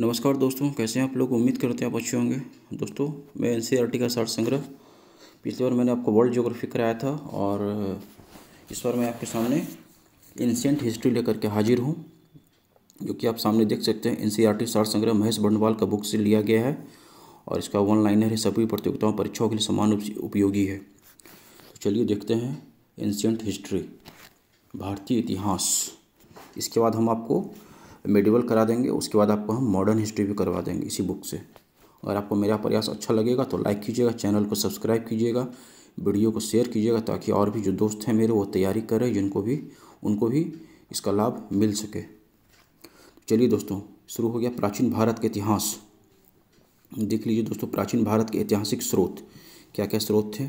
नमस्कार दोस्तों कैसे हैं आप लोग उम्मीद करते हैं आप अच्छे होंगे दोस्तों मैं एन e का सार संग्रह पिछली बार मैंने आपको वर्ल्ड ज्योग्राफी कराया था और इस बार मैं आपके सामने इंसेंट हिस्ट्री लेकर के हाजिर हूँ जो कि आप सामने देख सकते हैं एन सी आर संग्रह महेश बर्णवाल का बुक से लिया गया है और इसका वन लाइनर है सभी प्रतियोगिताओं परीक्षाओं के लिए समान उपयोगी है तो चलिए देखते हैं एंशियंट हिस्ट्री भारतीय इतिहास इसके बाद हम आपको मेडिवल करा देंगे उसके बाद आपको हम मॉडर्न हिस्ट्री भी करवा देंगे इसी बुक से अगर आपको मेरा प्रयास अच्छा लगेगा तो लाइक कीजिएगा चैनल को सब्सक्राइब कीजिएगा वीडियो को शेयर कीजिएगा ताकि और भी जो दोस्त हैं मेरे वो तैयारी करें जिनको भी उनको भी इसका लाभ मिल सके चलिए दोस्तों शुरू हो गया प्राचीन भारत के इतिहास देख लीजिए दोस्तों प्राचीन भारत के ऐतिहासिक स्रोत क्या क्या स्रोत थे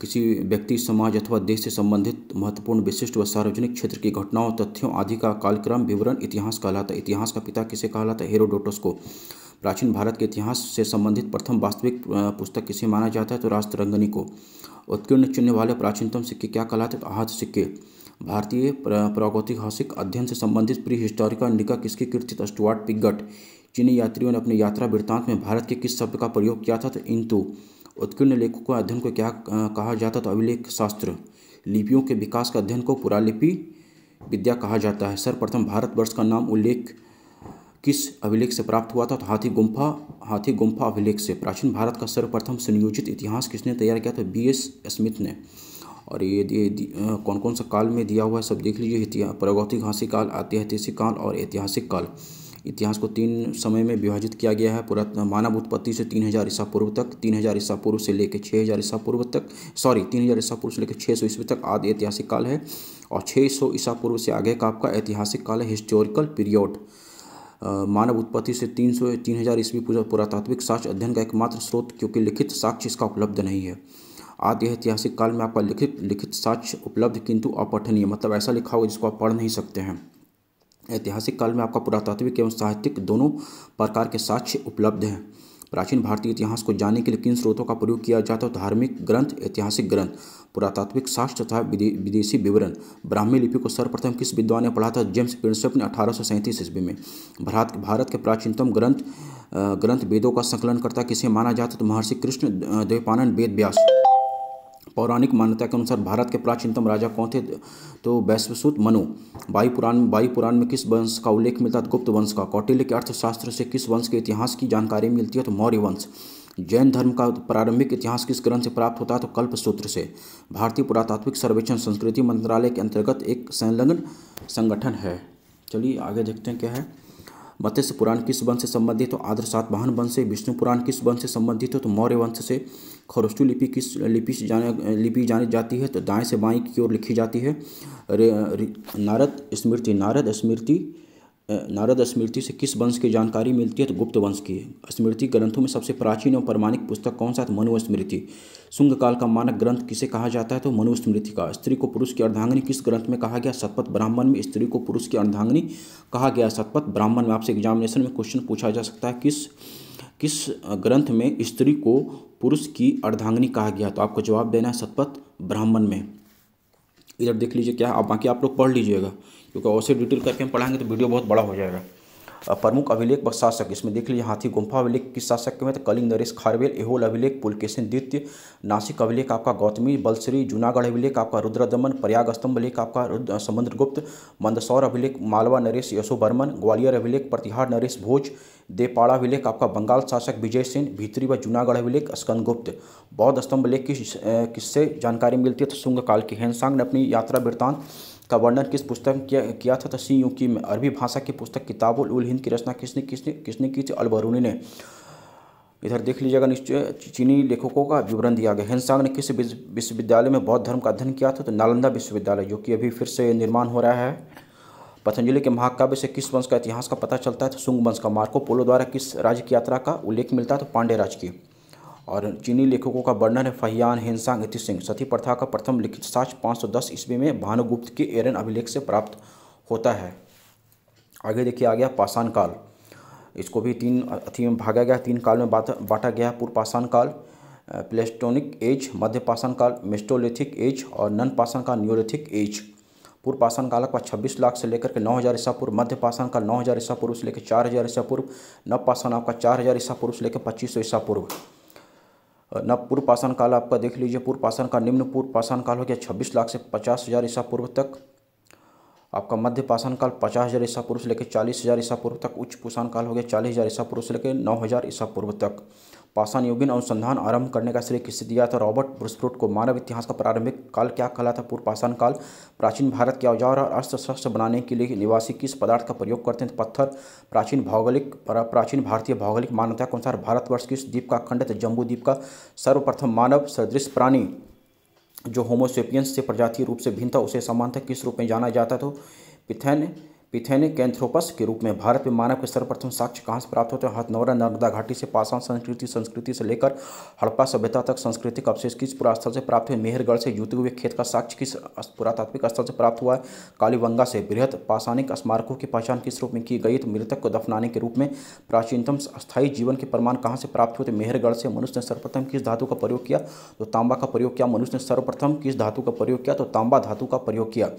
किसी व्यक्ति समाज अथवा देश से संबंधित महत्वपूर्ण विशिष्ट व सार्वजनिक क्षेत्र की घटनाओं तथ्यों आदि का कालक्रम विवरण इतिहास कहलाता है इतिहास का पिता किसे कहलाता है हेरोडोटस को प्राचीन भारत के इतिहास से संबंधित प्रथम वास्तविक पुस्तक किसे माना जाता है तो राष्ट्ररंगनी को उत्कीर्ण चिन्ह वाले प्राचीनतम सिक्के क्या कहलाते हैं तो आहत सिक्के भारतीय प्रागौतिहासिक अध्ययन से संबंधित प्री हिस्टोरिकल इंडिका किसकी कृति था पिगट चीनी यात्रियों ने अपनी यात्रा वृत्तांत में भारत के किस शब्द का प्रयोग किया था तो इंतु उत्कीर्ण लेखों का अध्ययन को क्या कहा जाता था तो अभिलेख शास्त्र लिपियों के विकास का अध्ययन को पुरालिपि विद्या कहा जाता है सर्वप्रथम भारतवर्ष का नाम उल्लेख किस अभिलेख से प्राप्त हुआ था तो हाथी गुम्फा हाथी गुम्फा अभिलेख से प्राचीन भारत का सर्वप्रथम सुनियोजित इतिहास किसने तैयार किया था बी एस स्मिथ ने और ये दिए कौन कौन सा काल में दिया हुआ है सब देख लीजिए प्रागौतिक घासी काल ऐतिहासिक काल और ऐतिहासिक काल इतिहास को तीन समय में विभाजित किया गया है पुरात मानव उत्पत्ति से तीन हज़ार ईसा पूर्व तक तीन हज़ार ईसा पूर्व से लेकर छः हज़ार ईसा पूर्व तक सॉरी तीन हज़ार ईसा पूर्व से लेकर छः सौ ईस्वी तक आदि ऐतिहासिक काल है और छः सौ ईसा पूर्व से आगे का आपका ऐतिहासिक काल है हिस्टोरिकल पीरियड मानव उत्पत्ति से तीन सौ तीन हज़ार ईस्वी पूर्व पुरातात्विक साक्ष्य अध्ययन का एकमात्र स्रोत क्योंकि लिखित साक्ष्य इसका उपलब्ध नहीं है आदि ऐतिहासिक काल में आपका लिखित लिखित साक्ष्य उपलब्ध किंतु अपठनीय मतलब ऐसा लिखा हो जिसको आप पढ़ नहीं सकते हैं ऐतिहासिक काल में आपका पुरातात्विक एवं साहित्यिक दोनों प्रकार के साक्ष्य उपलब्ध हैं प्राचीन भारतीय इतिहास को जानने के लिए किन स्रोतों का प्रयोग किया जाता है धार्मिक ग्रंथ ऐतिहासिक ग्रंथ पुरातात्विक शास्त्र तथा विदेशी विवरण ब्राह्मी लिपि को सर्वप्रथम किस विद्वान ने पढ़ा था जेम्स प्रिंसेप ने अठारह ईस्वी में भारत भारत के प्राचीनतम ग्रंथ ग्रंथ वेदों का संकलन करता किसे माना जाता तो महर्षि कृष्ण देवपानंद वेद व्यास पौराणिक मान्यता के अनुसार भारत के प्राचीनतम राजा कौन थे तो वैश्वसूत मनु वायु पुराण में पुराण में किस वंश का उल्लेख मिलता है तो गुप्त वंश का कौटिल्य के अर्थशास्त्र से किस वंश के इतिहास की जानकारी मिलती है तो मौर्य वंश जैन धर्म का प्रारंभिक इतिहास किस ग्रंथ से प्राप्त होता है तो कल्प सूत्र से भारतीय पुरातात्विक सर्वेक्षण संस्कृति मंत्रालय के अंतर्गत एक संलग्न संगठन है चलिए आगे देखते हैं क्या है मत्स्य पुराण किस वंश से संबंधित हो सात सातवाहन वंश से विष्णु पुराण किस वंश से संबंधित हो तो मौर्य वंश से खरोष्टु लिपि किस लिपि से जाने लिपि जानी जाती है तो दाएं से बाएं की ओर लिखी जाती है नारद स्मृति नारद स्मृति नारद स्मृति से किस वंश की जानकारी मिलती है तो गुप्त वंश की स्मृति ग्रंथों में सबसे प्राचीन और प्रमाणिक पुस्तक कौन सा है तो मनुस्मृति शुंग काल का मानक ग्रंथ किसे कहा जाता है तो मनुस्मृति का स्त्री को पुरुष की अर्धांगनी किस ग्रंथ में कहा गया सतपथ ब्राह्मण में स्त्री को पुरुष की अर्धांगनी कहा गया सतपथ ब्राह्मण में आपसे एग्जामिनेशन में क्वेश्चन पूछा जा सकता है किस किस ग्रंथ में स्त्री को पुरुष की अर्धांगनी कहा गया तो आपको जवाब देना है सतपथ ब्राह्मण में इधर देख लीजिए क्या बाकी आप लोग पढ़ लीजिएगा क्योंकि और डिटेल करके हम पढ़ाएंगे तो वीडियो बहुत बड़ा हो जाएगा प्रमुख अभिलेख व शासक इसमें देख लीजिए हाथी गुंफा अभिलेख किस शासक में तो कलिंग नरेश खारवेल एहोल अभिलेख पुलकेशन द्वितीय नासिक अभिलेख आपका गौतमी बलसरी जूनागढ़ अभिलेख आपका रुद्रदमन प्रयाग स्तंभ अभिलेख आपका समुद्रगुप्त मंदसौर अभिलेख मालवा नरेश यशोवर्मन ग्वालियर अभिलेख प्रतिहार नरेश भोज देपाड़ा अभिलेख आपका बंगाल शासक विजय सेन भीतरी व जूनागढ़ अभिलेख स्कंदगुप्त बौद्ध स्तंभ लेख किस किससे जानकारी मिलती है तो शुंग काल की हेनसांग ने अपनी यात्रा वृत्तांत का वर्णन किस पुस्तक किया, किया था तो सी यू की में अरबी भाषा की पुस्तक किताबुल उल हिंद की रचना किसने किसने किसने की थी अलबरूनी ने इधर देख लीजिएगा निश्चय चीनी लेखकों का विवरण दिया गया हिंसांग ने किस विश्वविद्यालय में बौद्ध धर्म का अध्ययन किया था तो नालंदा विश्वविद्यालय जो कि अभी फिर से निर्माण हो रहा है पतंजलि के महाकाव्य से किस वंश का इतिहास का पता चलता है तो सुंग वंश का मार्को पोलो द्वारा किस राज्य की यात्रा का उल्लेख मिलता है तो पांडे राज की और चीनी लेखकों का वर्णन है फहियान हेनसांग इति सिंह सती प्रथा का प्रथम लिखित साक्ष्य 510 ईस्वी में भानुगुप्त के एरन अभिलेख से प्राप्त होता है आगे देखिए आ गया पाषाण काल इसको भी तीन अथी में भागा गया तीन काल में बांटा गया पूर्व पाषाण काल प्लेस्टोनिक एज मध्य पाषाण काल मेस्टोलिथिक एज और नन पाषाण काल न्योलिथिक एज पूर्व पाषाण काल का छब्बीस लाख से लेकर के नौ हज़ार ईसा पूर्व मध्य पाषाण काल नौ हज़ार ईसा पूर्व से लेकर चार हज़ार ईसा पूर्व नव पाषाण आपका चार हज़ार ईसा पूर्व से लेकर पच्चीस सौ ईसा पूर्व नवपुर पूर्व पाषाण काल आपका देख लीजिए पूर्व पाषाण काल निम्न पूर्व पाषाण काल हो गया छब्बीस लाख से पचास हज़ार ईसा पूर्व तक आपका मध्य पाषाण काल पचास हज़ार ईसा पूर्व से लेकर चालीस हज़ार ईसा पूर्व तक उच्च पाषाण काल हो गया चालीस हज़ार ईसा पूर्व से लेकर नौ हज़ार ईसा पूर्व तक पाषाण युग अनुसंधान आरंभ करने का श्रेय किससे दिया था रॉबर्ट ब्रुस्फ्रूट को मानव इतिहास का प्रारंभिक काल क्या था पूर्व पाषाण काल प्राचीन भारत के औजार और अस्त्र शस्त्र बनाने के लिए निवासी किस पदार्थ का प्रयोग करते हैं पत्थर प्राचीन भौगोलिक प्राचीन भारतीय भौगोलिक मान्यता के अनुसार भारतवर्ष किस द्वीप का खंड जम्बू जम्बूद्वीप का सर्वप्रथम मानव सदृश प्राणी जो होमोसेपियंस से प्रजातीय रूप से भिन्न था उसे था किस रूप में जाना जाता था पिथेन पिथेनिक कैंथ्रोपस के रूप में भारत में मानव के सर्वप्रथम साक्ष्य कहाँ से प्राप्त होते हैं हथनौरा नर्मदा घाटी से पाषाण संस्कृति संस्कृति से लेकर हड़प्पा सभ्यता तक सांस्कृतिक अवशेष किस पुरास्थल से प्राप्त हुए मेहरगढ़ से जूते हुए खेत का साक्ष्य किस पुरातात्विक स्थल से प्राप्त हुआ है कालीबंगा से बृहद पाषाणिक स्मारकों की पहचान किस रूप में की गई तो मृतक को दफनाने के रूप में प्राचीनतम स्थायी जीवन के प्रमाण कहाँ से प्राप्त हुए थे तो मेहरगढ़ से मनुष्य ने सर्वप्रथम किस धातु का प्रयोग किया तो तांबा का प्रयोग किया मनुष्य ने सर्वप्रथम किस धातु का प्रयोग किया तो तांबा धातु का प्रयोग किया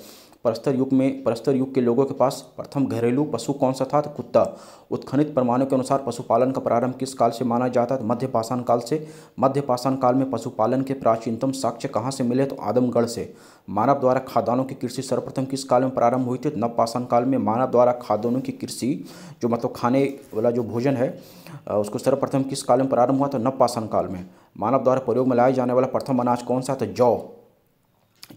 परस्तर युग में परस्तर युग के लोगों के पास प्रथम घरेलू पशु कौन सा था तो कुत्ता उत्खनित प्रमाणों के अनुसार पशुपालन का प्रारंभ किस काल से माना जाता है तो मध्य पाषाण काल से मध्य पाषाण काल में पशुपालन के प्राचीनतम साक्ष्य कहाँ से मिले तो आदमगढ़ से मानव द्वारा खाद्यान्नों की कृषि सर्वप्रथम किस काल में प्रारंभ हुई थी तो नवपाषाण काल में मानव द्वारा खाद्यान्नों की कृषि जो मतलब खाने वाला जो भोजन है उसको सर्वप्रथम किस काल में प्रारंभ हुआ था नवपाषाण काल में मानव द्वारा प्रयोग में लाया जाने वाला प्रथम अनाज कौन सा था जौ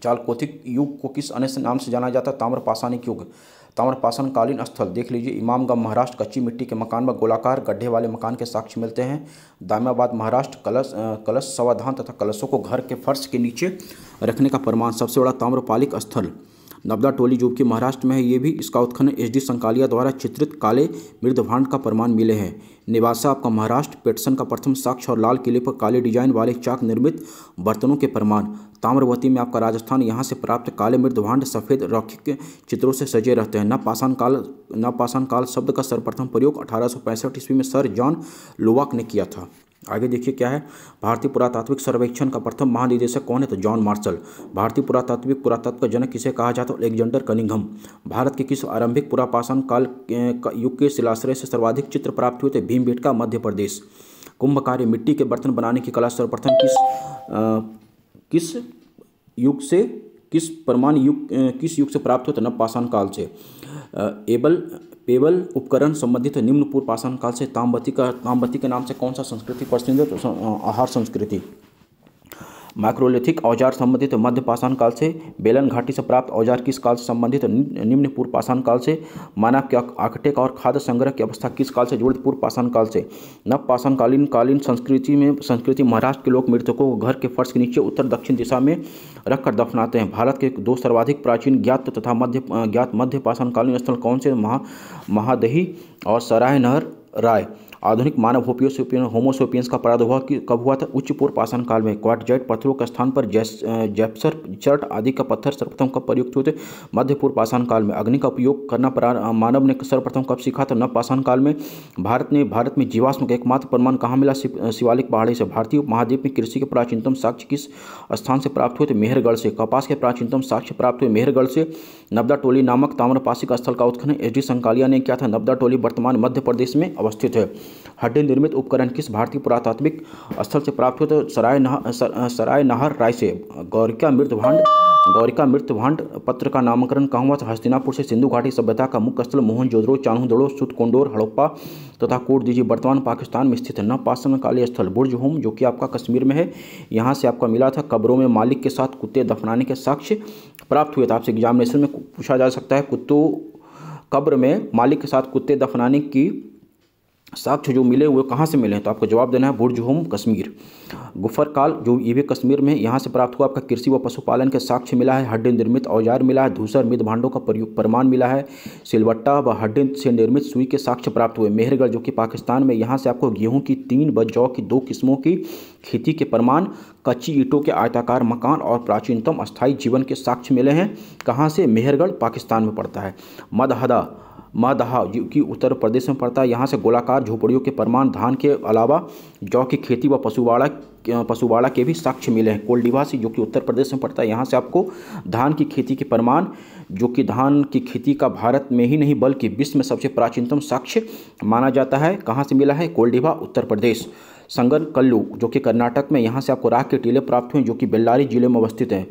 चालकोथिक युग को किस अन्य नाम से जाना जाता है ताम्रपाषाणिक युग कालीन स्थल देख लीजिए इमामगंज महाराष्ट्र कच्ची मिट्टी के मकान में गोलाकार गड्ढे वाले मकान के साक्ष्य मिलते हैं दामियाबाद महाराष्ट्र कलश कलश सवाधान तथा कलशों को घर के फर्श के नीचे रखने का प्रमाण सबसे बड़ा ताम्रपालिक स्थल नबदा टोली जो कि महाराष्ट्र में है ये भी इसका उत्खनन एच डी संकालिया द्वारा चित्रित काले मृदभांड का प्रमाण मिले हैं निवासा आपका महाराष्ट्र पेटसन का प्रथम साक्ष्य और लाल किले पर काले डिजाइन वाले चाक निर्मित बर्तनों के प्रमाण ताम्रवती में आपका राजस्थान यहाँ से प्राप्त काले मृदभांड सफ़ेद रौखिक चित्रों से सजे रहते हैं नपाषाण काल नपाषाण काल शब्द का सर्वप्रथम प्रयोग अठारह ईस्वी में सर जॉन लुवाक ने किया था आगे देखिए क्या है भारतीय पुरातात्विक सर्वेक्षण का प्रथम महानिदेशक कौन है तो जॉन मार्शल भारतीय पुरातात्विक पुरातत्व का जनक किसे कहा जाता है अलेक्जेंडर कनिंघम भारत के किस आरंभिक पुरापाषाण काल युग के शिलाश्रय से सर्वाधिक चित्र प्राप्त हुए थे भीमबेटका मध्य प्रदेश कुंभ मिट्टी के बर्तन बनाने की कला सर्वप्रथम किस आ, किस युग से किस प्रमाण युग किस युग से प्राप्त हुआ था नव पाषाण काल से एबल पेबल उपकरण संबंधित निम्न पूर्व पाषाण काल से तामबती का तामबती के नाम से कौन सा संस्कृति प्रसिद्ध तो आहार संस्कृति माइक्रोलिथिक औजार संबंधित तो मध्य पाषाण काल से बेलन घाटी से प्राप्त औजार किस काल से संबंधित तो निम्न पूर्व पाषाण काल से मानव के आकटेक और खाद्य संग्रह की अवस्था किस काल से जुड़ित पूर्व पाषाण काल से नव कालीन संस्कृति में संस्कृति महाराष्ट्र के लोग मृतकों को घर के फर्श के नीचे उत्तर दक्षिण दिशा में रखकर दफनाते हैं भारत के दो सर्वाधिक प्राचीन ज्ञात तथा मध्य ज्ञात मध्य पाषाणकालीन स्थल कौन से महा महादही और सराय नहर राय आधुनिक मानव होपियोसोपियन होमोसोपियंस का प्रादुर्भाव कब हुआ था उच्च पूर्व पाषाण काल में क्वाटजाइट पत्थरों के स्थान पर जैप्सर चर्ट आदि का पत्थर सर्वप्रथम कब प्रयुक्त हुए थे मध्य पूर्व पाषाण काल में अग्नि का उपयोग करना मानव ने सर्वप्रथम कब सीखा था नवपाषाण काल में भारत ने भारत में जीवाश्म का एकमात्र प्रमाण कहाँ मिला शिवालिक पहाड़ी से भारतीय महाद्वीप में कृषि के प्राचीनतम साक्ष्य किस स्थान से प्राप्त हुए थे मेहरगढ़ से कपास के प्राचीनतम साक्ष्य प्राप्त हुए मेहरगढ़ से नब्दा टोली नामक ताम्रपाषिक स्थल का उत्खनन एच डी संकालिया ने किया था नब्दा टोली वर्तमान मध्य प्रदेश में अवस्थित है हड्डी निर्मित उपकरण किस भारतीय पुरातात्विक स्थल से प्राप्त हुए तो सराय नहर सराय नहर राय से गौरिका मृत भांड गौरिका मृत भांड पत्र का नामकरण था तो हस्तिनापुर से सिंधु घाटी सभ्यता का मुख्य स्थल मोहन जोद्रो चानूदड़ो सुतकोंडोर हड़प्पा तथा कोट दीजिए वर्तमान पाकिस्तान में स्थित काली स्थल बुर्ज होम जो कि आपका कश्मीर में है यहाँ से आपका मिला था कब्रों में मालिक के साथ कुत्ते दफनाने के साक्ष्य प्राप्त हुए थे तो आपसे एग्जामिनेशन में पूछा जा सकता है कुत्तों कब्र में मालिक के साथ कुत्ते दफनाने की साक्ष्य जो मिले हुए कहाँ से मिले हैं तो आपको जवाब देना है बुर्जहोम कश्मीर गुफर काल जो ये भी कश्मीर में यहाँ से प्राप्त हुआ आपका कृषि व पशुपालन के साक्ष्य मिला है हड्डी निर्मित औजार मिला है धूसर मृद भांडों का प्रमाण मिला है सिलवट्टा व हड्डी से निर्मित सुई के साक्ष्य प्राप्त हुए मेहरगढ़ जो कि पाकिस्तान में यहाँ से आपको गेहूँ की तीन व जौ की दो किस्मों की खेती के प्रमाण कच्ची ईटों के आयताकार मकान और प्राचीनतम अस्थायी जीवन के साक्ष्य मिले हैं कहाँ से मेहरगढ़ पाकिस्तान में पड़ता है मदहदा मदहा की उत्तर प्रदेश में पड़ता है यहाँ से गोलाकार झोपड़ियों के प्रमाण धान के अलावा जौ की खेती व पशुवाड़ा पशुवाड़ा के भी साक्ष्य मिले हैं कोलडीवा से जो कि उत्तर प्रदेश में पड़ता है यहाँ से आपको धान की खेती के प्रमाण जो कि धान की खेती का भारत में ही नहीं बल्कि विश्व में सबसे प्राचीनतम साक्ष्य माना जाता है कहाँ से मिला है कोलडीवा उत्तर प्रदेश संगन कल्लू जो कि कर्नाटक में यहाँ से आपको राख के टीले प्राप्त हुए जो कि बेल्लारी जिले में अवस्थित हैं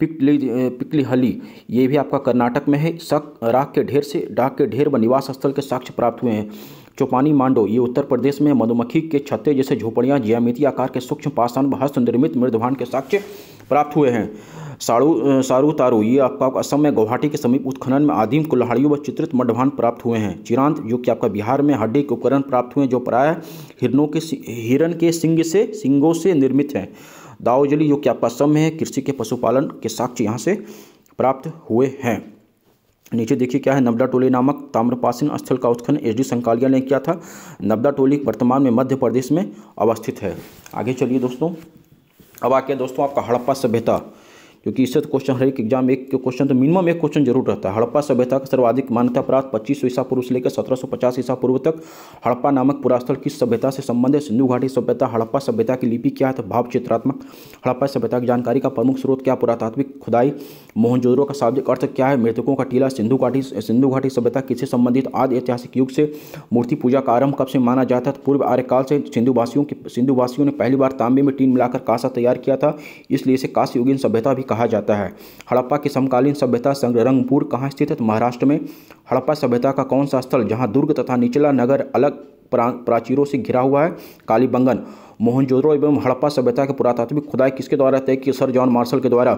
पिकली पिकली हली ये भी आपका कर्नाटक में है सक राख के ढेर से डाक के ढेर व निवास स्थल के साक्ष्य प्राप्त हुए हैं चौपानी मांडो ये उत्तर प्रदेश में मधुमक्खी के छत्ते जैसे झोपड़ियाँ ज्यामिति आकार के सूक्ष्म पाषाण हस्त निर्मित मृदभान के साक्ष्य प्राप्त हुए हैं साड़ू सारू तारू ये आपका असम में गुवाहाटी के समीप उत्खनन में आदिम कुल्हाड़ियों व चित्रित मडभान प्राप्त हुए हैं चिरांत जो कि आपका बिहार में हड्डी के उपकरण प्राप्त हुए हैं जो प्राय हिरणों के हिरन के सिंग से सिंगों से निर्मित हैं दाऊजली जो कि आपका समय है कृषि के पशुपालन के साक्ष्य यहाँ से प्राप्त हुए हैं नीचे देखिए क्या है नब्दा टोली नामक ताम्रपासन स्थल का उत्खनन एच डी संकालिया ने किया था नब्दा टोली वर्तमान में मध्य प्रदेश में अवस्थित है आगे चलिए दोस्तों अब आके दोस्तों आपका हड़प्पा सभ्यता क्योंकि इससे तो क्वेश्चन हर एक एग्जाम एक क्वेश्चन तो मिनिमम एक क्वेश्चन जरूर रहता है हड़प्पा सभ्यता का सर्वाधिक मान्यता प्राप्त पच्चीस ईसा पूर्व से लेकर सत्रह सौ पचास ईसा पूर्व तक हड़प्पा नामक पुरास्थल किस सभ्यता से संबंधित सिंधु घाटी सभ्यता हड़प्पा सभ्यता की लिपि क्या है तो भाव चित्रात्मक हड़प्पा सभ्यता की जानकारी का प्रमुख स्रोत क्या पुरातात्विक खुदाई मोहनजोदड़ो का शाब्दिक अर्थ क्या है मृतकों का टीला सिंधु घाटी सिंधु घाटी सभ्यता किससे संबंधित आदि ऐतिहासिक युग से मूर्ति पूजा का आरंभ कब से माना जाता था पूर्व आर्यकाल से सिंधुवासियों के सिंधुवासियों ने पहली बार तांबे में टीन मिलाकर कांसा तैयार किया था इसलिए इसे काशी युगीन सभ्यता भी कहा कहा जाता है हड़प्पा की समकालीन सभ्यता संग्रह रंगपुर कहाँ स्थित है तो महाराष्ट्र में हड़प्पा सभ्यता का कौन सा स्थल जहाँ दुर्ग तथा निचला नगर अलग प्राचीरों से घिरा हुआ है कालीबंगन मोहनजोदड़ो एवं हड़प्पा सभ्यता के पुरातात्विक खुदाई किसके द्वारा तय की सर जॉन मार्शल के द्वारा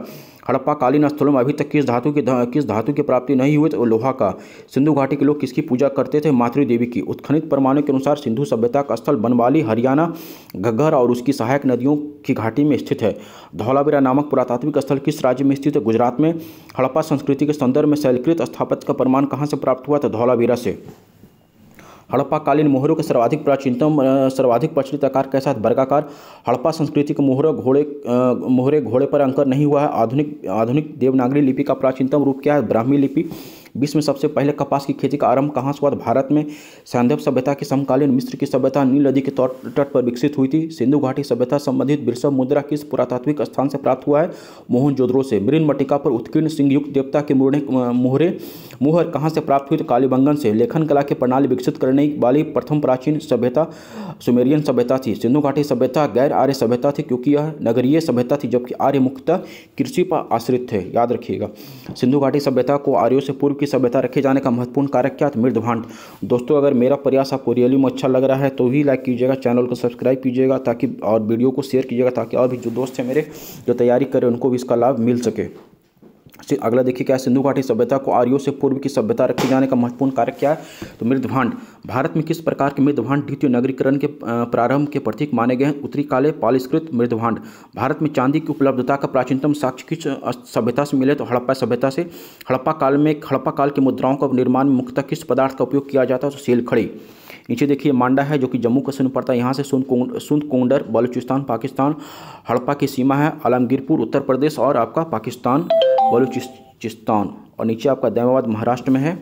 हड़प्पा कालीन स्थलों में अभी तक किस धातु की किस धातु की प्राप्ति नहीं हुई तो लोहा का सिंधु घाटी के लोग किसकी पूजा करते थे मातृ देवी की उत्खनित परमाणु के अनुसार सिंधु सभ्यता का स्थल बनवाली हरियाणा घग्घर और उसकी सहायक नदियों की घाटी में स्थित है धौलावीरा नामक पुरातात्विक स्थल किस राज्य में स्थित है गुजरात में हड़प्पा संस्कृति के संदर्भ में शैलकृत स्थापत्य का प्रमाण कहाँ से प्राप्त हुआ था धौलावीरा से हड़प्पाकालीन मोहरों के सर्वाधिक प्राचीनतम सर्वाधिक प्रचलित आकार के साथ वर्गाकार हड़प्पा संस्कृति के मोहरों घोड़े मोहरे घोड़े पर अंकर नहीं हुआ है आधुनिक आधुनिक देवनागरी लिपि का प्राचीनतम रूप क्या है ब्राह्मी लिपि विश्व में सबसे पहले कपास की खेती का आरंभ कहाँ से हुआ भारत में सैंधव सभ्यता की समकालीन मिस्र की सभ्यता नील नदी के तट पर विकसित हुई थी सिंधु घाटी सभ्यता संबंधित बिरसा मुद्रा किस पुरातात्विक स्थान से प्राप्त हुआ है मोहनजोदड़ो से मृन मटिका पर उत्कीर्ण सिंहयुक्त देवता के मुहरे मुहरे मुहर कहाँ से प्राप्त हुई तो कालीबंगन से लेखन कला की प्रणाली विकसित करने वाली प्रथम प्राचीन सभ्यता सुमेरियन सभ्यता थी सिंधु घाटी सभ्यता गैर आर्य सभ्यता थी क्योंकि यह नगरीय सभ्यता थी जबकि आर्य मुख्यतः कृषि पर आश्रित थे याद रखिएगा सिंधु घाटी सभ्यता को आर्यों से पूर्व की सभ्यता रखे जाने का महत्वपूर्ण कारक क्या था तो मृदभांड दोस्तों अगर मेरा प्रयास आपको रियली में अच्छा लग रहा है तो ही लाइक कीजिएगा चैनल को सब्सक्राइब कीजिएगा ताकि और वीडियो को शेयर कीजिएगा ताकि और भी जो दोस्त हैं मेरे जो तैयारी करें उनको भी इसका लाभ मिल सके अगला देखिए क्या है सिंधु घाटी सभ्यता को आर्यो से पूर्व की सभ्यता रखे जाने का महत्वपूर्ण कार्य क्या है तो मृदभांड भारत में किस प्रकार के मृद भांड द्वितीय नगरीकरण के प्रारंभ के प्रतीक माने गए हैं उत्तरी काले पालिस्कृत मृदभांड भारत में चांदी की उपलब्धता का प्राचीनतम साक्ष्य किस सभ्यता से मिले तो हड़प्पा सभ्यता से हड़प्पा काल में हड़प्पा काल की मुद्राओं का निर्माण मुख्यतः किस पदार्थ का उपयोग किया जाता है तो सेल खड़ी नीचे देखिए मांडा है जो कि जम्मू कश्मीर पड़ता है यहाँ से सुंद कोंडर बलूचिस्तान पाकिस्तान हड़प्पा की सीमा है आलमगीरपुर उत्तर प्रदेश और आपका पाकिस्तान बलूचिस्तान और नीचे आपका दैमाबाद महाराष्ट्र में है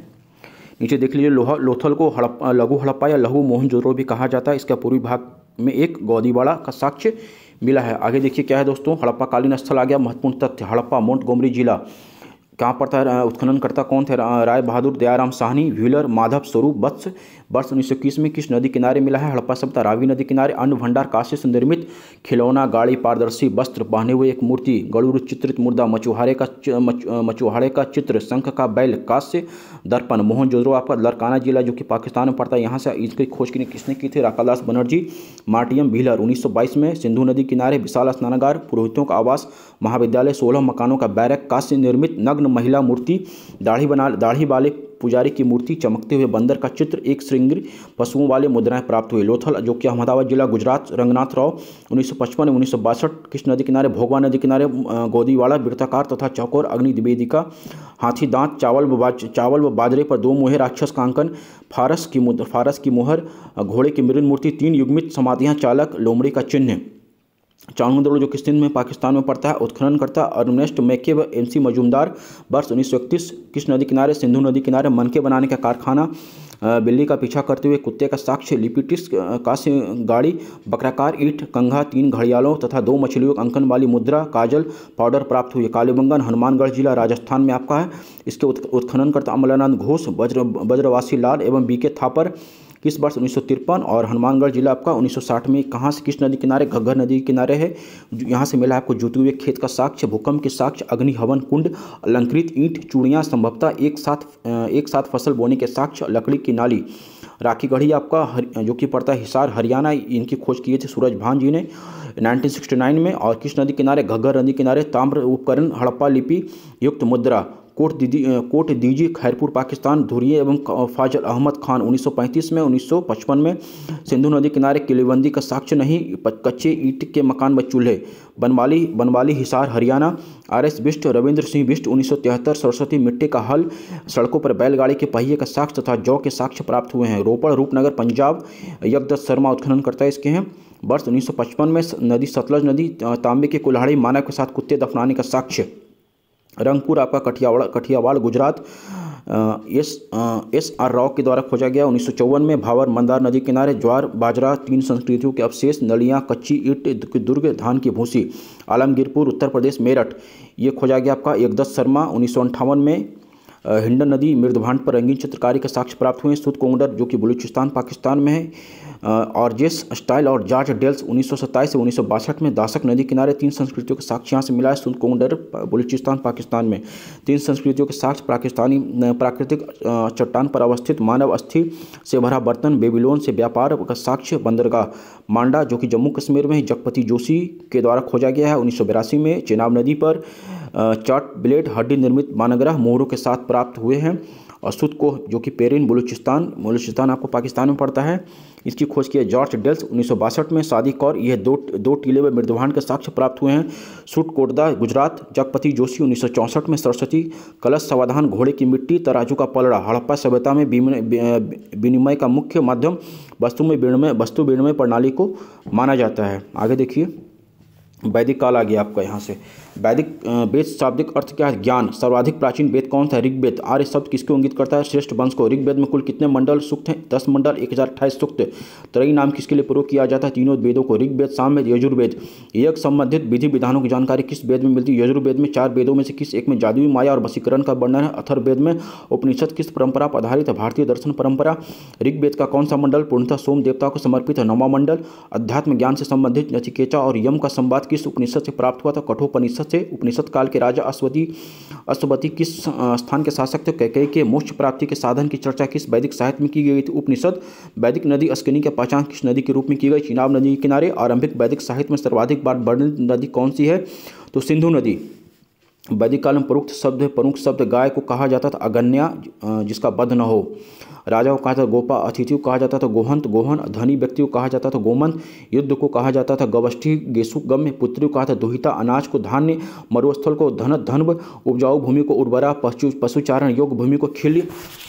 नीचे देख लीजिए लोहा लोथल को हड़प्पा लघु हड़प्पा या लघु मोहनजोरो भी कहा जाता है इसका पूर्वी भाग में एक गौदीवाड़ा का साक्ष्य मिला है आगे देखिए क्या है दोस्तों हड़प्पाकालीन स्थल आ गया महत्वपूर्ण तथ्य हड़प्पा मोन्ट गोमरी जिला कहाँ था उत्खनन उत्खननकर्ता कौन थे राय बहादुर दयाराम साहनी व्हीलर माधव स्वरूप बत्स वर्ष उन्नीस में किस नदी किनारे मिला है हड़प्पा सभ्यता रावी नदी किनारे अन्न भंडार काश्य से निर्मित खिलौना गाड़ी पारदर्शी वस्त्र पहने हुए एक मूर्ति गड़ूर चित्रित मुर्दा मचुहारे का मचुहारे का चित्र शंख का बैल काश्य दर्पण मोहन जोजरो आपका लड़काना जिला जो कि पाकिस्तान में पड़ता है यहाँ से इसकी खोज किसने की थी राकादास बनर्जी मार्टियम भीलर उन्नीस में सिंधु नदी किनारे विशाल स्नानागार पुरोहितों का आवास महाविद्यालय सोलह मकानों का बैरक काश्य निर्मित नग्न महिला मूर्ति दाढ़ी बना दाढ़ी वाले पुजारी की मूर्ति चमकते हुए बंदर का चित्र एक श्रृंग पशुओं वाले मुद्राएं प्राप्त हुई लोथल जो कि अहमदाबाद जिला गुजरात रंगनाथ राव उन्नीस सौ पचपन उन्नीस सौ बासठ कृष्ण नदी किनारे भोगवा नदी किनारे गोदीवाड़ा वृत्ताकार तथा चौकोर अग्नि का हाथी दांत चावल चावल व बाजरे पर दो मुहे राक्षस कांकन फारस की फारस की मोहर घोड़े की मृन मूर्ति तीन युग्मित समाधियाँ चालक लोमड़ी का चिन्ह चाणु दौड़ जो किस दिन में पाकिस्तान में पड़ता है उत्खनन करता अर्नेस्ट मेके व एम सी मजूमदार वर्ष उन्नीस सौ इकतीस किस नदी किनारे सिंधु नदी किनारे मनके बनाने का कारखाना बिल्ली का पीछा करते हुए कुत्ते का साक्ष्य लिपिटिस का गाड़ी बकराकार ईट कंघा तीन घड़ियालों तथा दो मछलियों अंकन वाली मुद्रा काजल पाउडर प्राप्त हुई कालीबंगन हनुमानगढ़ जिला राजस्थान में आपका है इसके उत्खननकर्ता अमलानंद घोष वज्र वज्रवासी लाल एवं बी के थापर किस वर्ष उन्नीस और हनुमानगढ़ जिला आपका 1960 में कहाँ से किस नदी किनारे घग्घर नदी किनारे है यहाँ से मिला आपको जोते हुए खेत का साक्ष्य भूकंप के साक्ष्य अग्नि हवन कुंड अलंकृत ईंट चूड़ियाँ संभवतः एक साथ एक साथ फसल बोने के साक्ष्य लकड़ी की नाली राखी गढ़ी आपका हर, जो कि पड़ता है हिसार हरियाणा इनकी खोज किए थे सूरज भान जी ने 1969 में और किस नदी किनारे घग्घर नदी किनारे ताम्र उपकरण हड़प्पा लिपि युक्त मुद्रा कोट दीदी कोट दीजिए खैरपुर पाकिस्तान धुरिए एवं फाजल अहमद खान 1935 में 1955 में सिंधु नदी किनारे किलेबंदी का साक्ष्य नहीं कच्चे ईट के मकान व चूल्हे बनवाली बनवाली हिसार हरियाणा आर एस बिष्ट रविंद्र सिंह बिष्ट उन्नीस सरस्वती मिट्टी का हल सड़कों पर बैलगाड़ी के पहिए का साक्ष्य तथा जौ के साक्ष्य प्राप्त हुए हैं रोपड़ रूपनगर पंजाब यज्ञ शर्मा उत्खननकर्ता इसके हैं वर्ष 1955 में नदी सतलज नदी तांबे के कुल्हाड़ी मानव के साथ कुत्ते दफनाने का साक्ष्य रंगपुर आपका Kathiawar Kathiawar Gujarat S S R Rao के द्वारा खोजा गया उन्नीस में भावर मंदार नदी किनारे ज्वार बाजरा तीन संस्कृतियों के अवशेष नलियां कच्ची ईट दुर्ग धान की भूसी आलमगीरपुर उत्तर प्रदेश मेरठ ये खोजा गया आपका एकदस शर्मा उन्नीस में हिंडन नदी मृदभांड पर रंगीन चित्रकारी के साक्ष्य प्राप्त हुए सुद कोंगडर जो कि बलूचिस्तान पाकिस्तान में है ऑर्जेस स्टाइल और जॉर्ज डेल्स उन्नीस से उन्नीस में दासक नदी किनारे तीन संस्कृतियों के साक्ष्य यहाँ से मिला है सुलकोंडर बलूचिस्तान पाकिस्तान में तीन संस्कृतियों के साक्ष्य पाकिस्तानी प्राकृतिक चट्टान पर अवस्थित मानव अस्थि से भरा बर्तन बेबीलोन से व्यापार का साक्ष्य बंदरगाह मांडा जो कि जम्मू कश्मीर में जगपति जोशी के द्वारा खोजा गया है उन्नीस में चेनाब नदी पर चाट ब्लेड हड्डी निर्मित मानग्रह मोहरों के साथ प्राप्त हुए हैं असुद को जो कि पेरिन बलूचिस्तान बलूचिस्तान आपको पाकिस्तान में पड़ता है इसकी खोज की है जॉर्ज डेल्स उन्नीस में शादी कौर यह दो दो टीले व मृदुहान के साक्ष्य प्राप्त हुए हैं सुट कोटदा गुजरात जगपति जोशी उन्नीस में सरस्वती कलश सवाधान घोड़े की मिट्टी तराजू का पलड़ा हड़प्पा सभ्यता में विनिमय का मुख्य माध्यम वस्तु में विनिमय वस्तु विनिमय प्रणाली को माना जाता है आगे देखिए वैदिक काल आ गया आपका यहाँ से वैदिक वेद शाब्दिक अर्थ क्या है ज्ञान सर्वाधिक प्राचीन वेद कौन सा ऋग्वेद आर्य शब्द किसको अंगित करता है श्रेष्ठ वंश को ऋग्वेद में कुल कितने मंडल सूक्त हैं दस मंडल एक हज़ार अट्ठाईस सूक्त त्रय नाम किसके लिए प्रयोग किया जाता है तीनों वेदों को ऋग्वेद सामवेद यजुर्वेद यज्ञ संबंधित विधि विधानों की जानकारी किस वेद में मिलती है यजुर्वेद में चार वेदों में से किस एक में जादुई माया और वसीकरण का वर्णन है अथर्वेद में उपनिषद किस परंपरा पर आधारित है भारतीय दर्शन परंपरा ऋग्वेद का कौन सा मंडल पूर्णतः सोम देवता को समर्पित है नवा मंडल अध्यात्म ज्ञान से संबंधित नचिकेचा और यम का संवाद किस उपनिषद से प्राप्त हुआ था कठोपनिषद परिषद थे उपनिषद काल के राजा अश्वती अश्वती किस स्थान के शासक थे कैके के मोक्ष प्राप्ति के साधन की चर्चा किस वैदिक साहित्य में की गई थी उपनिषद वैदिक नदी अस्किनी की पहचान किस नदी के रूप में की गई चिनाब नदी के किनारे आरंभिक वैदिक साहित्य में सर्वाधिक बार वर्णित नदी कौन सी है तो सिंधु नदी वैदिक काल में प्रमुख शब्द प्रमुख शब्द गाय को कहा जाता था अगन्या जिसका बध न हो राजा को कहा था गोपा अतिथि को कहा जाता था गोहंत गोहन धनी व्यक्ति को कहा जाता था गोमंत युद्ध को कहा जाता था गवष्ठी गेसु गम्य पुत्री को कहा था दोहिता अनाज को धान्य मरुस्थल को धन धन उपजाऊ भूमि को उर्वरा पशु पशुचारण योग्य भूमि को खिल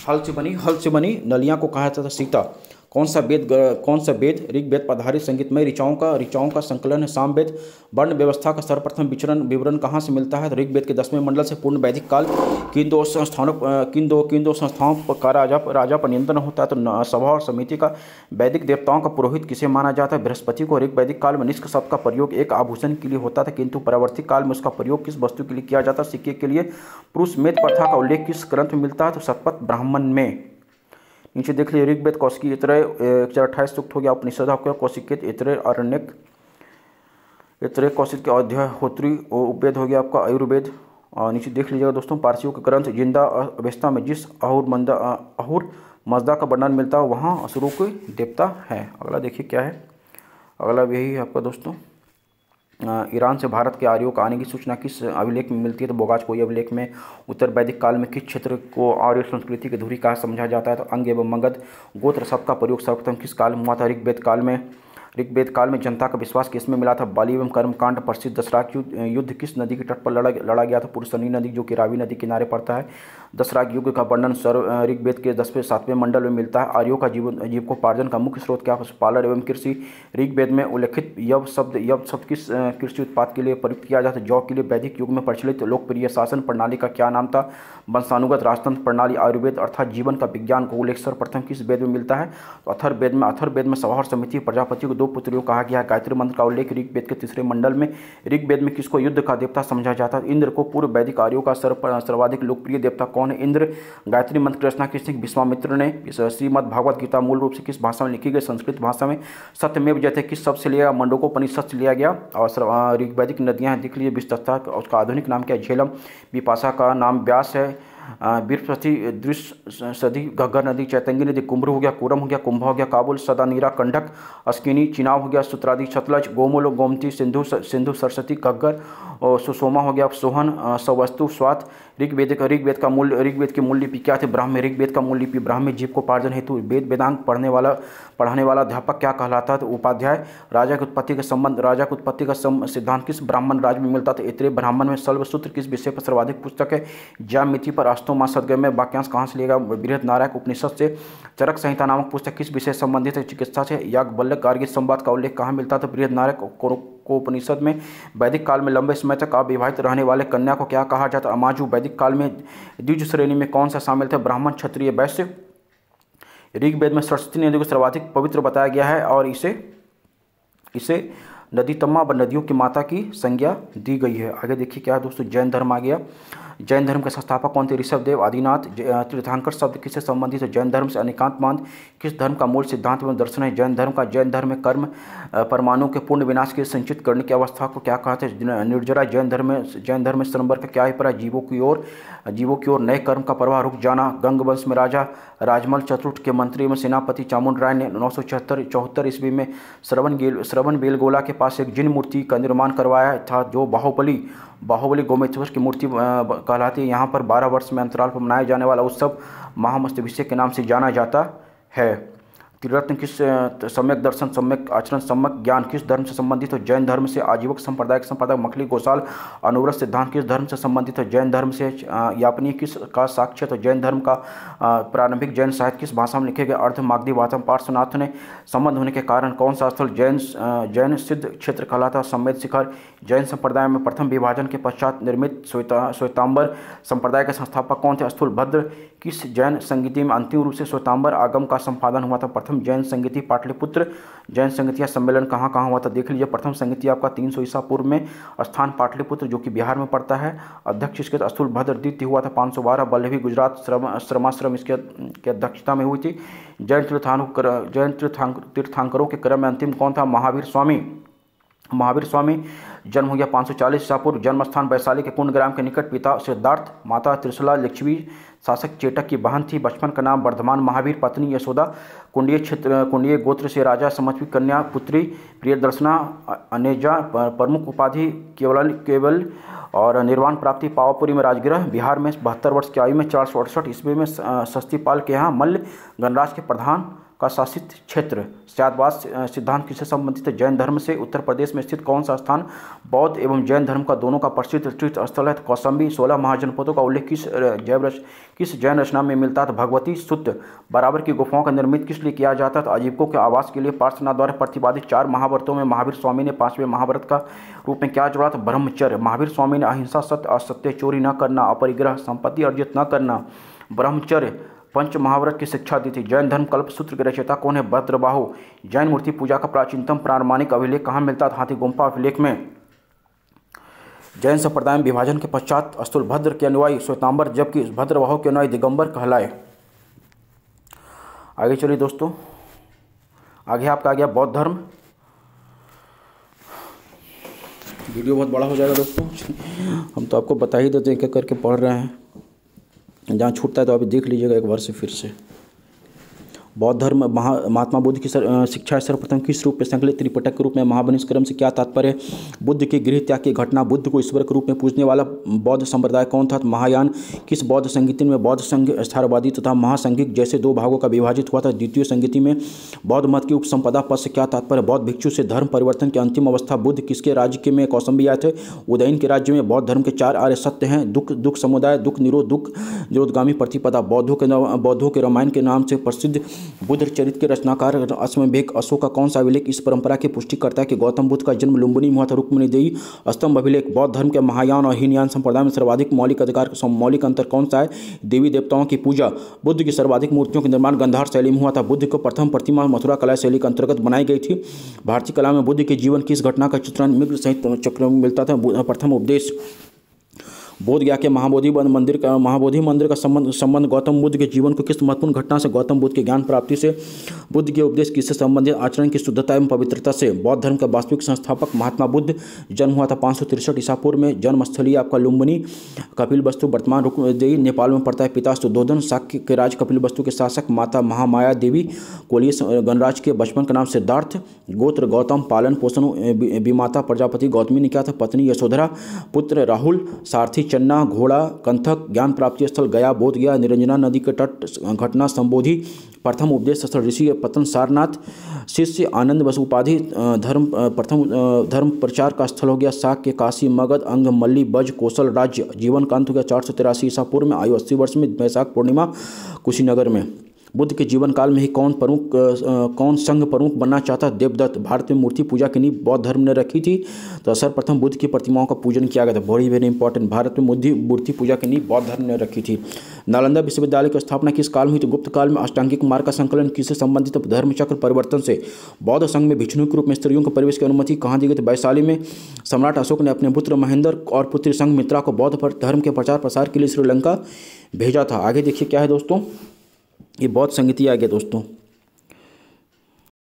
हल से बनी हल से बनी नलियाँ को कहा जाता था सीता कौन सा वेद कौन सा वेद ऋग्वेद पर आधारित संगीतमय ऋचाओं का ऋचाओं का संकलन है वेद वर्ण व्यवस्था का सर्वप्रथम विचरण विवरण कहाँ से मिलता है ऋग्वेद के दसवें मंडल से पूर्ण वैदिक काल किन दो संस्थानों किन दो किन दो संस्थाओं का राजा राजा पर नियंत्रण होता है तो सभा और समिति का वैदिक देवताओं का पुरोहित किसे माना जाता है बृहस्पति को एक वैदिक काल में निष्क शब्द का प्रयोग एक आभूषण के लिए होता था किंतु परवर्ती काल में उसका प्रयोग किस वस्तु के लिए किया जाता है सिक्के के लिए पुरुष मेद प्रथा का उल्लेख किस ग्रंथ में मिलता है तो शतपथ ब्राह्मण में नीचे देख लीजिए ऋग्वेद कौशिकी इतरे एक सौ अट्ठाईस सूक्त हो गया उपनिषद आपको कौशिकित इतरे अरण्यक इतरे कौशिक के अध्याय होत्री उपवेद हो गया आपका आयुर्वेद और नीचे देख लीजिएगा दोस्तों पारसियों के ग्रंथ जिंदा अवस्था में जिस अहुर मंदा अहुर मजदा का वर्णन मिलता है वहाँ असुरों के देवता है अगला देखिए क्या है अगला यही है आपका दोस्तों ईरान से भारत के आर्यों का आने की सूचना किस अभिलेख में मिलती है तो बोगाज कोई अभिलेख में उत्तर वैदिक काल में किस क्षेत्र को आर्य संस्कृति की धुरी कहा समझा जाता है तो अंग एवं मगध गोत्र शब्द का प्रयोग सर्वप्रथम किस काल में हुआ था ऋग्वेद काल में ऋग्वेद काल में जनता का विश्वास किसमें मिला था बाली एवं कर्मकांड प्रसिद्ध दशरा युद्ध किस नदी के तट पर लड़ा लड़ा गया था पुरुषनी नदी जो कि रावी नदी किनारे पड़ता है दशराग युग का वर्णन सर्व ऋग्वेद के दसवें सातवें मंडल में मिलता है आर्यों का जीवन जीवकोपार्जन का मुख्य स्रोत क्या पशुपालन एवं कृषि ऋग्वेद में उल्लेखित यव शब्द यव शब्द किस कृषि उत्पाद के लिए प्रयुक्त किया जाता है जौ के लिए वैदिक युग में प्रचलित लोकप्रिय शासन प्रणाली का क्या नाम था वंशानुगत राजतंत्र प्रणाली आयुर्वेद अर्थात जीवन का विज्ञान को उल्लेख सर्वप्रथम किस वेद में मिलता है अथर तो अथर्वेद में अथर्वेद में सवार समिति प्रजापति को दो पुत्रियों कहा गया गायत्री मंत्र का उल्लेख ऋग्वेद के तीसरे मंडल में ऋग्वेद में किसको युद्ध का देवता समझा जाता है इंद्र को पूर्व वैदिक आर्यों का सर्वाधिक लोकप्रिय देवता कौन है इंद्र गायत्री मंत्र कृष्णा की सिंह विश्वामित्र ने श्रीमद भागवत गीता मूल रूप से किस भाषा में लिखी गई संस्कृत भाषा में सत्यमेव जैसे किस शब्द से लिया मंडोकोपनिषद से लिया गया और ऋग्वैदिक नदियाँ हैं दिख लीजिए विस्तरता उसका आधुनिक नाम क्या झेलम विपाशा का नाम व्यास है बीरपति दृश्य सदी घग्गर नदी चैतंगी नदी कुंभ हो गया कुरम हो गया कुंभ हो गया काबुल सदा नीरा कंडक अस्किनी चिनाव हो गया सुत्रादि सतलज गोमुल गोमती सिंधु सिंधु सरस्वती घग्गर और सुसोमा हो गया सोहन सवस्तु स्वात ऋग्वेद का ऋग्वेद का मूल ऋग्वेद की मूल लिपि क्या थे ब्राह्म ऋग्वेद का मूल लिपि ब्राह्म जीव को पार्जन हेतु वेद वेदांत पढ़ने वाला पढ़ाने वाला अध्यापक क्या कहलाता था उपाध्याय राजा की उत्पत्ति का संबंध राजा की उत्पत्ति का सिद्धांत किस ब्राह्मण राज्य में मिलता था इतने ब्राह्मण में सर्वसूत्र किस विषय पर सर्वाधिक पुस्तक है ज्यामिति पर मा सदगय में वाक्यांश कहाँ से लेगा बृहद नारायक उपनिषद से चरक संहिता नामक पुस्तक किस विषय संबंधित है चिकित्सा से बल्ल कारगिल संवाद का उल्लेख कहाँ मिलता था बृहद नारायक को उपनिषद में वैदिक काल में लंबे समय तक अविवाहित रहने वाले कन्या को क्या कहा जाता अमाजु वैदिक काल में द्विज श्रेणी में कौन सा शामिल था ब्राह्मण क्षत्रिय वैश्य ऋग्वेद में सरस्वती नदी को सर्वाधिक पवित्र बताया गया है और इसे इसे नदी तम्मा व नदियों की माता की संज्ञा दी गई है आगे देखिए क्या दोस्तों जैन धर्म आ गया जैन धर्म के संस्थापक कौन थे ऋषभदेव आदिनाथ तीर्थांकर शब्द किससे संबंधित है जैन धर्म से अनिकांत मांद किस धर्म का मूल सिद्धांत एवं दर्शन है जैन धर्म का जैन धर्म में कर्म परमाणु के पूर्ण विनाश के संचित करने की अवस्था को क्या कहते हैं निर्जरा जैन धर्म में जैन धर्म में संबर का क्या अभिप्राय जीवों की ओर जीवों की ओर नए कर्म का प्रवाह रुक जाना गंग वंश में राजा राजमल चतुर्थ के मंत्री एवं सेनापति चामुंड राय ने नौ सौ छिहत्तर चौहत्तर ईस्वी में श्रवण गेल श्रवण बेलगोला के पास एक जिन मूर्ति का निर्माण करवाया था जो बाहुबली बाहुबली गोमेश्वर की मूर्ति कहलाती है यहाँ पर बारह वर्ष में अंतराल पर मनाया जाने वाला उत्सव विषय के नाम से जाना जाता है त्रिरत्न किस सम्यक दर्शन सम्यक आचरण सम्यक ज्ञान किस धर्म से संबंधित हो जैन धर्म से आजीवक संप्रदाय संप्रदाय मखली गोसाल अनुव्रत सिद्धांत किस धर्म से संबंधित हो जैन धर्म से यापनीय किस का साक्ष्य हो तो जैन धर्म का प्रारंभिक जैन साहित्य किस भाषा में लिखे गए अर्ध माग्दी भाषा पार्श्वनाथ ने संबंध होने के कारण कौन सा स्थल जैन जैन सिद्ध क्षेत्र कहलाता संवेद शिखर जैन संप्रदाय में प्रथम विभाजन के पश्चात निर्मित श्वेता श्वेतांबर संप्रदाय के संस्थापक कौन थे स्थूल भद्र किस जैन संगीति में अंतिम रूप से श्वेतांबर आगम का संपादन हुआ था प्रथम जैन संगीति पाटलिपुत्र जैन या सम्मेलन कहाँ कहाँ हुआ था देख लीजिए प्रथम संगीति आपका तीन सौ ईसा पूर्व में स्थान पाटलिपुत्र जो कि बिहार में पड़ता है अध्यक्ष इसके अस्थूल भद्र द्वितीय हुआ था पाँच सौ बारह बल्लभी गुजरात श्रम श्रमाश्रम इसके की अध्यक्षता में हुई थी जैन तीर्थान जैन तीर्थांकरों के क्रम में अंतिम कौन था महावीर स्वामी महावीर स्वामी जन्म हो गया पाँच सौ चालीस जन्म स्थान वैशाली के कुंड ग्राम के निकट पिता सिद्धार्थ माता त्रिशला लक्ष्मी शासक चेटक की बहन थी बचपन का नाम वर्धमान महावीर पत्नी यशोदा कुंडीय क्षेत्र कुंडीय गोत्र से राजा समझवी कन्या पुत्री प्रियदर्शना अनेजा प्रमुख उपाधि केवल केवल और निर्वाण प्राप्ति पावापुरी में राजगृह बिहार में बहत्तर वर्ष की आयु में चार सौ अड़सठ ईस्वी में सस्तीपाल के यहाँ मल्ल गणराज के प्रधान का शासित क्षेत्र चादवाद सिद्धांत किससे संबंधित है जैन धर्म से उत्तर प्रदेश में स्थित कौन सा स्थान बौद्ध एवं जैन धर्म का दोनों का प्रसिद्ध तीर्थ स्थल है तो कौशंबी सोलह महाजनपदों का उल्लेख किस जैव किस जैन रचना में मिलता है भगवती सुत बराबर की गुफाओं का निर्मित किस लिए किया जाता था अजीबकों के आवास के लिए पार्श्वनाथ द्वारा प्रतिपादित चार महाव्रतों में महावीर स्वामी ने पांचवें महाव्रत का रूप में क्या जोड़ा था ब्रह्मचर्य महावीर स्वामी ने अहिंसा सत्य असत्य चोरी न करना अपरिग्रह संपत्ति अर्जित न करना ब्रह्मचर्य पंच महाव्रत की शिक्षा दी थी जैन धर्म कल्प सूत्र के रचयिता कौन है भद्रबाहु जैन मूर्ति पूजा का प्राचीनतम प्रारमाणिक अभिलेख कहाँ मिलता था हाथी गुम्फा अभिलेख में जैन संप्रदाय में विभाजन के पश्चात भद्र के अनुयायी श्वेतांबर जबकि भद्रबाहु के अनुयायी दिगंबर कहलाए आगे चलिए दोस्तों आगे आपका आ गया बौद्ध धर्म वीडियो बहुत बड़ा हो जाएगा दोस्तों हम तो आपको बता ही देते हैं क्या करके पढ़ रहे हैं जहाँ छूटता है तो आप देख लीजिएगा एक बार से फिर से बौद्ध धर्म महा महात्मा बुद्ध की शिक्षा सर्वप्रथम किस रूप में संकलित त्रिपटक के रूप में महाबनिष्क्रम से क्या तात्पर्य बुद्ध के गृह त्याग की घटना बुद्ध को ईश्वर के रूप में पूजने वाला बौद्ध संप्रदाय कौन था महायान किस बौद्ध संगीति में बौद्ध संघ स्थारवादी तथा महासंघिक जैसे दो भागों का विभाजित हुआ था द्वितीय संगीति में बौद्ध मत की उपसंपदा पद से क्या तात्पर्य बौद्ध भिक्षु से धर्म परिवर्तन की अंतिम अवस्था बुद्ध किसके राज्य के में कौशंबी आए थे उदयन के राज्य में बौद्ध धर्म के चार आर्य सत्य हैं दुख दुख समुदाय दुख निरोध दुख निरोधगामी प्रतिपदा बौद्धों के बौद्धों के रामायण के नाम से प्रसिद्ध बुद्ध चरित्र के रचनाकार अश्वमेघ अशोक का कौन सा अभिलेख इस परंपरा की पुष्टि करता है कि गौतम बुद्ध का जन्म लुम्बिनी मुहत रुक्मणी देवी स्तंभ अभिलेख बौद्ध धर्म के महायान और हीनयान संप्रदाय में सर्वाधिक मौलिक अधिकार मौलिक अंतर कौन सा है देवी देवताओं की पूजा बुद्ध की सर्वाधिक मूर्तियों के निर्माण गंधार शैली में हुआ था बुद्ध को प्रथम प्रतिमा मथुरा कला शैली के अंतर्गत बनाई गई थी भारतीय कला में बुद्ध के जीवन की इस घटना का चित्रण मिग्र सहित चक्र में मिलता था प्रथम उपदेश बोध गया के महाबोधि मंदिर का महाबोधि मंदिर का संबंध संबंध गौतम बुद्ध के जीवन को किस महत्वपूर्ण घटना से गौतम बुद्ध के ज्ञान प्राप्ति से बुद्ध के उपदेश किससे संबंधित आचरण की शुद्धता एवं पवित्रता से बौद्ध धर्म का वास्तविक संस्थापक महात्मा बुद्ध जन्म हुआ था पाँच सौ तिरसठ ईसापुर में जन्मस्थली आपका लुम्बनी कपिल वस्तु वर्तमान देवी नेपाल में पड़ता है पिता सुदोधन शाक्य के राज कपिल वस्तु के शासक माता महामाया देवी कोलिय गणराज के बचपन का नाम सिद्धार्थ गोत्र गौतम पालन पोषण विमाता प्रजापति गौतमी ने क्या था पत्नी यशोधरा पुत्र राहुल सारथी चन्ना घोड़ा कंथक ज्ञान प्राप्ति स्थल गया बोध गया निरंजना नदी के तट घटना संबोधि प्रथम उपदेश स्थल ऋषि पतन सारनाथ शिष्य आनंद बस उपाधि धर्म प्रथम धर्म प्रचार का स्थल हो गया साक के काशी मगध अंग मल्ली बज कौशल राज्य जीवन कांत हो गया चार सौ तिरासी ईसा पूर्व में आयु अस्सी वर्ष में बैसाख पूर्णिमा कुशीनगर में बुद्ध के जीवन काल में ही कौन प्रमुख कौन संघ प्रमुख बनना चाहता देवदत्त भारत में मूर्ति पूजा की नींव बौद्ध धर्म ने रखी थी तो सर्वप्रथम बुद्ध की प्रतिमाओं का पूजन किया गया था बड़ी वेरी इंपॉर्टेंट भारत में बुद्धि मूर्ति पूजा की नींव बौद्ध धर्म ने रखी थी नालंदा विश्वविद्यालय की स्थापना किस काल में हुई तो गुप्त काल में अष्टांगिक मार्ग का संकलन किससे संबंधित धर्मचक्र परिवर्तन से बौद्ध संघ में भिक्षुणु के रूप में स्त्रियों को प्रवेश की अनुमति कहाँ दी गई थी वैशाली में सम्राट अशोक ने अपने पुत्र महेंद्र और पुत्र संघ मित्रा को बौद्ध धर्म के प्रचार प्रसार के लिए श्रीलंका भेजा था आगे देखिए क्या है दोस्तों ये बहुत संगति आ गया दोस्तों